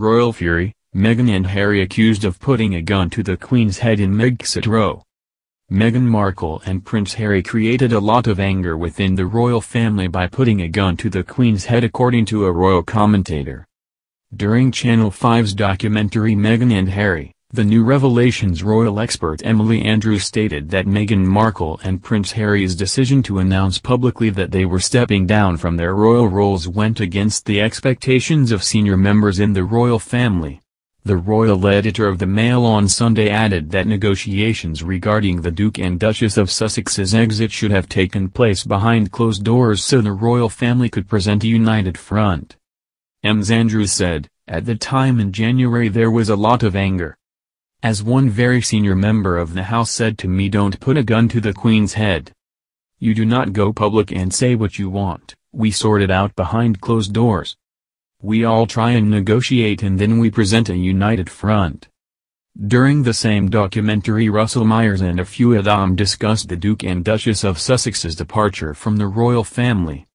Royal Fury, Meghan and Harry accused of putting a gun to the Queen's head in Megxit Row. Meghan Markle and Prince Harry created a lot of anger within the royal family by putting a gun to the Queen's head according to a royal commentator. During Channel 5's documentary Meghan and Harry, the new revelations royal expert Emily Andrews stated that Meghan Markle and Prince Harry's decision to announce publicly that they were stepping down from their royal roles went against the expectations of senior members in the royal family. The royal editor of the Mail on Sunday added that negotiations regarding the Duke and Duchess of Sussex's exit should have taken place behind closed doors so the royal family could present a united front. Ms. Andrews said, At the time in January there was a lot of anger. As one very senior member of the House said to me don't put a gun to the Queen's head. You do not go public and say what you want, we sort it out behind closed doors. We all try and negotiate and then we present a united front. During the same documentary Russell Myers and a few Adam discussed the Duke and Duchess of Sussex's departure from the royal family.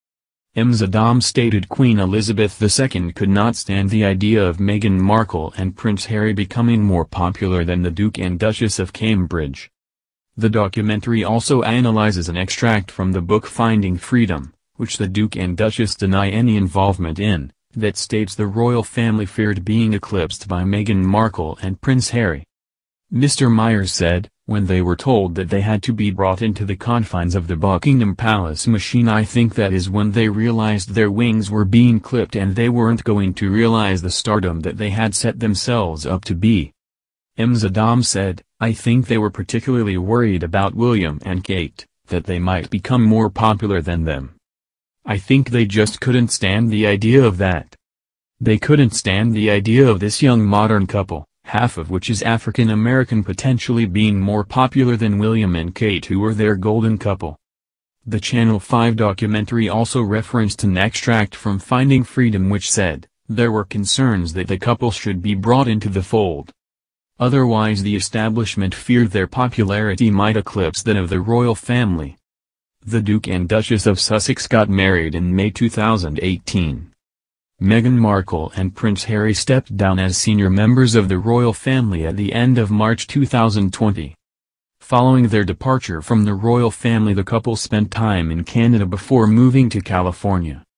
Mzadam stated Queen Elizabeth II could not stand the idea of Meghan Markle and Prince Harry becoming more popular than the Duke and Duchess of Cambridge. The documentary also analyzes an extract from the book Finding Freedom, which the Duke and Duchess deny any involvement in, that states the royal family feared being eclipsed by Meghan Markle and Prince Harry. Mr. Myers said, when they were told that they had to be brought into the confines of the Buckingham Palace machine I think that is when they realized their wings were being clipped and they weren't going to realize the stardom that they had set themselves up to be. M. Zadam said, I think they were particularly worried about William and Kate, that they might become more popular than them. I think they just couldn't stand the idea of that. They couldn't stand the idea of this young modern couple half of which is African American potentially being more popular than William and Kate who were their golden couple. The Channel 5 documentary also referenced an extract from Finding Freedom which said, there were concerns that the couple should be brought into the fold. Otherwise the establishment feared their popularity might eclipse that of the royal family. The Duke and Duchess of Sussex got married in May 2018. Meghan Markle and Prince Harry stepped down as senior members of the royal family at the end of March 2020. Following their departure from the royal family the couple spent time in Canada before moving to California.